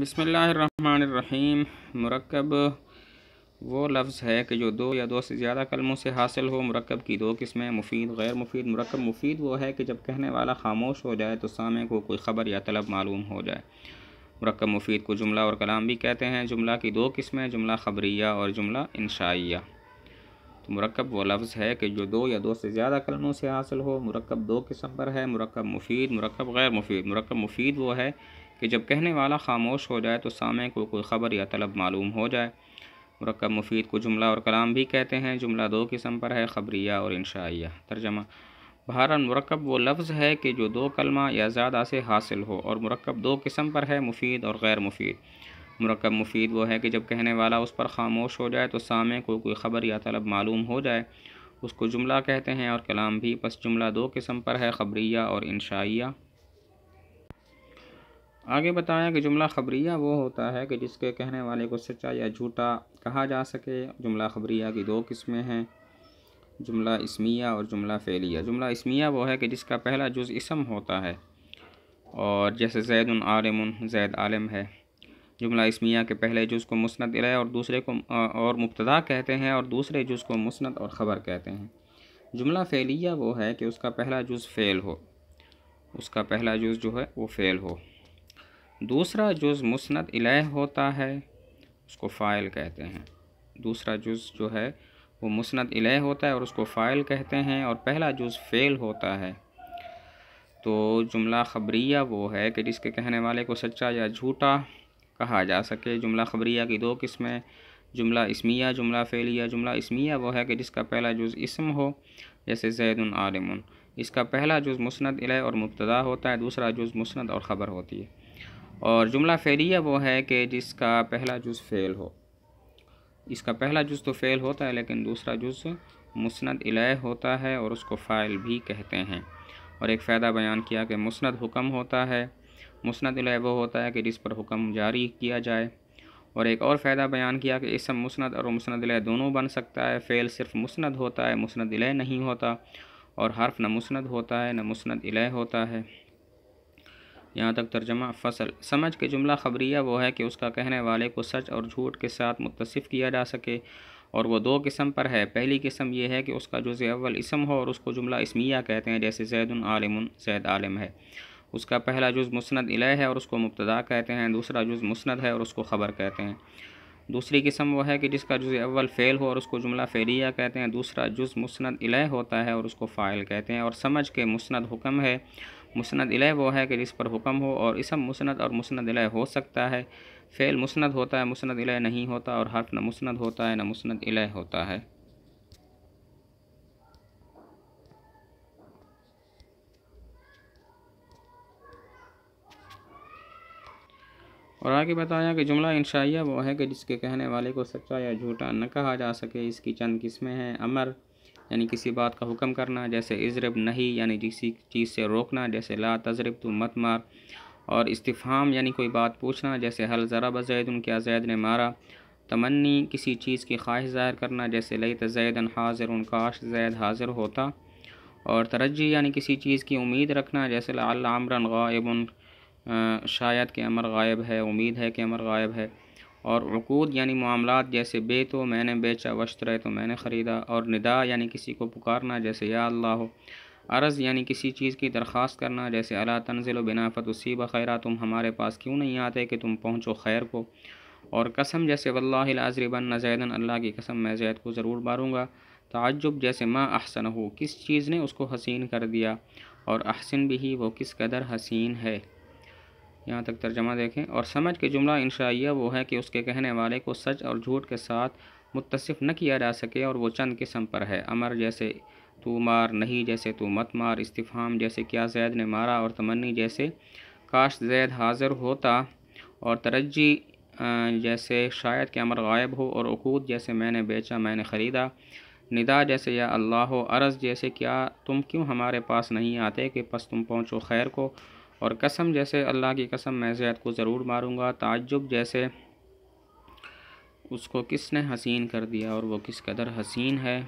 بسم اللہ الرحمن الرحیم مرکب وہ لفظ ہے کہ جو دو یا دو سے زیادہ کلموں سے حاصل ہو مرکب کی دو قسمیں مفید غیر مفید مرکب مفید وہ ہے کہ جب کہنے والا خاموش ہو جائے تو سامع کو کوئی خبر یا طلب معلوم ہو جائے مرکب مفید کو جملہ اور کلام بھی کہتے ہیں جملہ کی دو قسمیں جملہ خبریہ اور جملہ انشائیہ تو مرکب وہ لفظ ہے کہ جو دو یا دو سے زیادہ کلموں سے حاصل ہو مرکب دو قسم پر ہے مرکب مفید مرکب غیر مفید مرکب مفید وہ ہے کہ جب کہنے والا خاموش ہو جائے تو سامع کو کوئی خبر یا طلب معلوم ہو جائے مرکب مفید کو جملہ اور کلام بھی کہتے ہیں جملہ دو قسم پر ہے خبریہ اور انشائیہ ترجمہ بہاران مرکب وہ لفظ ہے کہ جو دو کلمہ یا زیادہ سے حاصل ہو اور مرکب دو قسم پر ہے مفید اور غیر مفید مرکب مفید وہ ہے کہ جب کہنے والا اس پر خاموش ہو جائے تو سامع کو کوئی خبر یا طلب معلوم ہو جائے اس کو جملہ کہتے ہیں اور کلام بھی پس جملہ دو قسم پر ہے خبریہ اور انشائیہ آگے بتایا کہ جملہ خبریہ وہ ہوتا ہے کہ جس کے کہنے والے کو سچا یا جھوٹا کہا جا سکے جملہ خبریہ کی دو قسمیں ہیں جملہ اسمیہ اور جملہ فعلیہ جملہ اسمیہ وہ ہے کہ جس کا پہلا جز اسم ہوتا ہے اور جیسے زید عالم زید عالم ہے جملہ اسمیہ کے پہلے جز کو مسند علیہ اور دوسرے کو اور مبتدا کہتے ہیں اور دوسرے جز کو مسند اور خبر کہتے ہیں جملہ فعلیہ وہ ہے کہ اس کا پہلا جز فعل ہو اس کا پہلا جز جو ہے وہ فعل ہو دوسرا جز مسند الہ ہوتا ہے اس کو فائل کہتے ہیں دوسرا جز جو ہے وہ مسند الہ ہوتا ہے اور اس کو فائل کہتے ہیں اور پہلا جز فعل ہوتا ہے تو جملہ خبریہ وہ ہے کہ جس کے کہنے والے کو سچا یا جھوٹا کہا جا سکے جملہ خبریہ کی دو قسمیں جملہ اسمیہ جملہ فعلیہ جملہ اسمیہ وہ ہے کہ جس کا پہلا جز اسم ہو جیسے زید العالمن اس کا پہلا جز مسند الہ اور مبتدا ہوتا ہے دوسرا جز مسند اور خبر ہوتی ہے اور جملہ فعلیہ وہ ہے کہ جس کا پہلا جز فیل ہو اس کا پہلا جز تو فیل ہوتا ہے لیکن دوسرا جز مسند الہ ہوتا ہے اور اس کو فائل بھی کہتے ہیں اور ایک فائدہ بیان کیا کہ مسند حکم ہوتا ہے مسند الہ وہ ہوتا ہے کہ جس پر حکم جاری کیا جائے اور ایک اور فائدہ بیان کیا کہ اسم مسند اور مسند الہ دونوں بن سکتا ہے فیل صرف مسند ہوتا ہے مسند الہ نہیں ہوتا اور حرف نہ مسند ہوتا ہے نہ مسند الہ ہوتا ہے یہاں تک ترجمہ فصل سمجھ کے جملہ خبریہ وہ ہے کہ اس کا کہنے والے کو سچ اور جھوٹ کے ساتھ متصف کیا جا سکے اور وہ دو قسم پر ہے پہلی قسم یہ ہے کہ اس کا جز اول اسم ہو اور اس کو جملہ اسمیہ کہتے ہیں جیسے زید عالم زید عالم ہے اس کا پہلا جز مسند الہ ہے اور اس کو مبتدا کہتے ہیں دوسرا جز مسند ہے اور اس کو خبر کہتے ہیں دوسری قسم وہ ہے کہ جس کا جز اول فعل ہو اور اس کو جملہ فعلیہ کہتے ہیں دوسرا جز مسند الہ ہوتا ہے اور اس کو فائل کہتے ہیں اور سمجھ کے مسند حکم ہے مسند الہ وہ ہے کہ جس پر حکم ہو اور اسم مسند اور مسند الہ ہو سکتا ہے فعل مسند ہوتا ہے مسند علیہ نہیں ہوتا اور حرف نہ مسند ہوتا ہے نہ مسند الہ ہوتا ہے اور آگے بتایا کہ جملہ انشائیہ وہ ہے کہ جس کے کہنے والے کو سچا یا جھوٹا نہ کہا جا سکے اس کی چند قسمیں ہیں امر یعنی کسی بات کا حکم کرنا جیسے عذرب نہیں یعنی کسی چیز سے روکنا جیسے لا تذرب تو مت مار اور استفام یعنی کوئی بات پوچھنا جیسے حل بزید ان کیا زید نے مارا تمنی کسی چیز کی خواہش ظاہر کرنا جیسے لئی ت زید حاضر ان کاش زید حاضر ہوتا اور ترجی یعنی کسی چیز کی امید رکھنا جیسے لعل عمرن غائب شاید کہ امر غائب ہے امید ہے کہ امر غائب ہے اور عقود یعنی معاملات جیسے بے تو میں نے بیچا وشت رہے تو میں نے خریدا اور ندا یعنی کسی کو پکارنا جیسے یا اللہ ہو عرض یعنی کسی چیز کی درخواست کرنا جیسے اللہ تنزل و بنافت وسیبہ خیرہ تم ہمارے پاس کیوں نہیں آتے کہ تم پہنچو خیر کو اور قسم جیسے واللہ بن زیدن اللہ کی قسم میں زید کو ضرور ماروں گا تعجب جیسے ما احسن ہو کس چیز نے اس کو حسین کر دیا اور احسن بھی ہی وہ کس قدر حسین ہے یہاں تک ترجمہ دیکھیں اور سمجھ کے جملہ انشائیہ وہ ہے کہ اس کے کہنے والے کو سچ اور جھوٹ کے ساتھ متصف نہ کیا جا سکے اور وہ چند قسم پر ہے امر جیسے تو مار نہیں جیسے تو مت مار استفام جیسے کیا زید نے مارا اور تمنی جیسے کاش زید حاضر ہوتا اور ترجی جیسے شاید کہ امر غائب ہو اور عقود جیسے میں نے بیچا میں نے خریدا ندا جیسے یا اللہ ہو عرض جیسے کیا تم کیوں ہمارے پاس نہیں آتے کہ پس تم پہنچو خیر کو اور قسم جیسے اللہ کی قسم میں زید کو ضرور ماروں گا تعجب جیسے اس کو کس نے حسین کر دیا اور وہ کس قدر حسین ہے